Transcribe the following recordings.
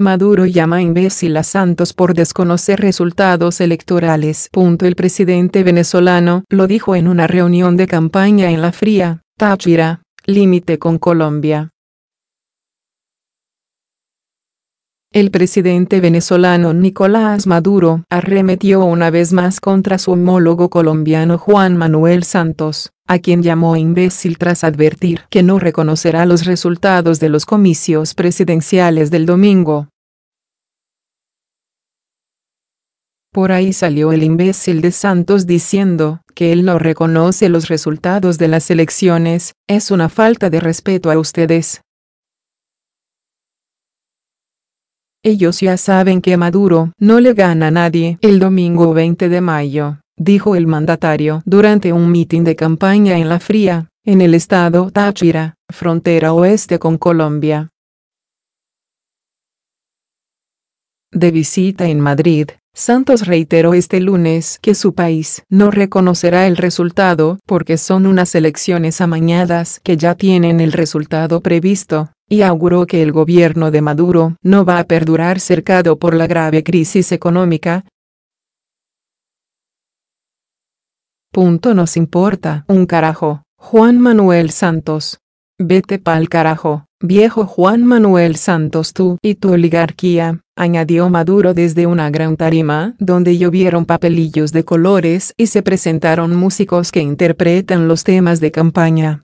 Maduro llama imbécil a Santos por desconocer resultados electorales. El presidente venezolano lo dijo en una reunión de campaña en la fría, Táchira, límite con Colombia. El presidente venezolano Nicolás Maduro arremetió una vez más contra su homólogo colombiano Juan Manuel Santos, a quien llamó imbécil tras advertir que no reconocerá los resultados de los comicios presidenciales del domingo. Por ahí salió el imbécil de Santos diciendo que él no reconoce los resultados de las elecciones, es una falta de respeto a ustedes, Ellos ya saben que Maduro no le gana a nadie. El domingo 20 de mayo, dijo el mandatario durante un mitin de campaña en La Fría, en el estado Táchira, frontera oeste con Colombia. De visita en Madrid, Santos reiteró este lunes que su país no reconocerá el resultado porque son unas elecciones amañadas que ya tienen el resultado previsto y auguró que el gobierno de Maduro no va a perdurar cercado por la grave crisis económica. Punto nos importa un carajo, Juan Manuel Santos. Vete pa'l carajo, viejo Juan Manuel Santos tú y tu oligarquía, añadió Maduro desde una gran tarima donde llovieron papelillos de colores y se presentaron músicos que interpretan los temas de campaña.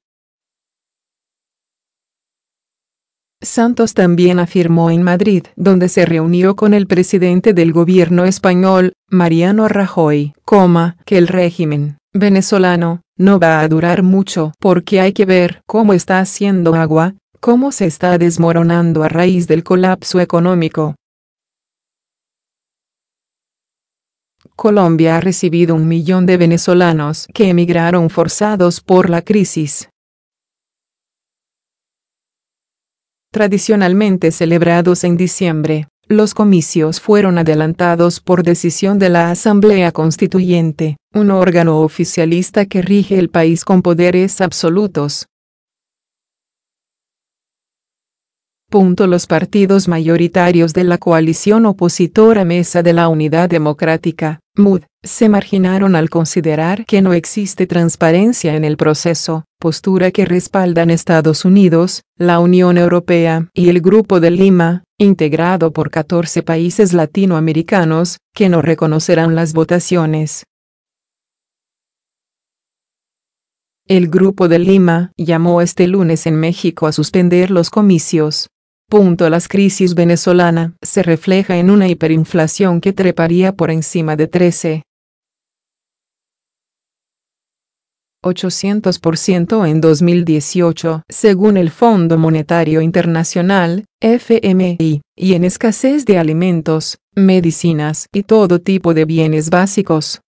Santos también afirmó en Madrid, donde se reunió con el presidente del gobierno español, Mariano Rajoy, coma, que el régimen venezolano no va a durar mucho porque hay que ver cómo está haciendo agua, cómo se está desmoronando a raíz del colapso económico. Colombia ha recibido un millón de venezolanos que emigraron forzados por la crisis. tradicionalmente celebrados en diciembre, los comicios fueron adelantados por decisión de la Asamblea Constituyente, un órgano oficialista que rige el país con poderes absolutos. Punto. Los partidos mayoritarios de la coalición opositora Mesa de la Unidad Democrática, MUD, se marginaron al considerar que no existe transparencia en el proceso, postura que respaldan Estados Unidos, la Unión Europea y el Grupo de Lima, integrado por 14 países latinoamericanos, que no reconocerán las votaciones. El Grupo de Lima llamó este lunes en México a suspender los comicios. Punto. Las crisis venezolana se refleja en una hiperinflación que treparía por encima de 13 800% en 2018, según el Fondo Monetario Internacional, FMI, y en escasez de alimentos, medicinas y todo tipo de bienes básicos.